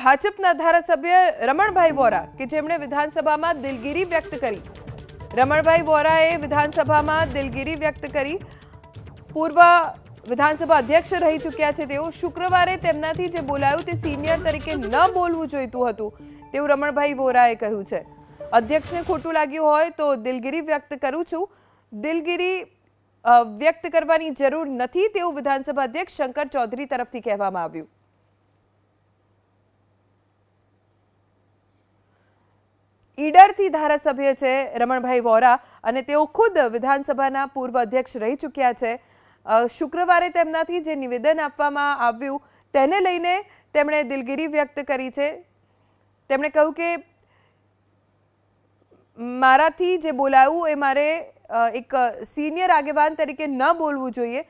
ભાજપના ધારાસભ્ય રમણભાઈ વોરા કે જેમણે વિધાનસભામાં દિલગીરી વ્યક્ત કરી રમણભાઈ વોરાએ વિધાનસભામાં દિલગીરી વ્યક્ત કરી પૂર્વ વિધાનસભા અધ્યક્ષ રહી ચૂક્યા છે તેઓ શુક્રવારે તેમનાથી જે બોલાયું તે સિનિયર તરીકે ન બોલવું જોઈતું હતું તેવું રમણભાઈ વોરાએ કહ્યું છે અધ્યક્ષને ખોટું લાગ્યું હોય તો દિલગીરી વ્યક્ત કરું છું દિલગીરી વ્યક્ત કરવાની જરૂર નથી તેવું વિધાનસભા અધ્યક્ષ શંકર ચૌધરી તરફથી કહેવામાં આવ્યું ઈડરથી ધારાસભ્ય છે રમણભાઈ વોરા અને તેઓ ખુદ વિધાનસભાના પૂર્વ અધ્યક્ષ રહી ચૂક્યા છે શુક્રવારે તેમનાથી જે નિવેદન આપવામાં આવ્યું તેને લઈને તેમણે દિલગીરી વ્યક્ત કરી છે તેમણે કહ્યું કે મારાથી જે બોલાયું એ મારે એક સિનિયર આગેવાન તરીકે ન બોલવું જોઈએ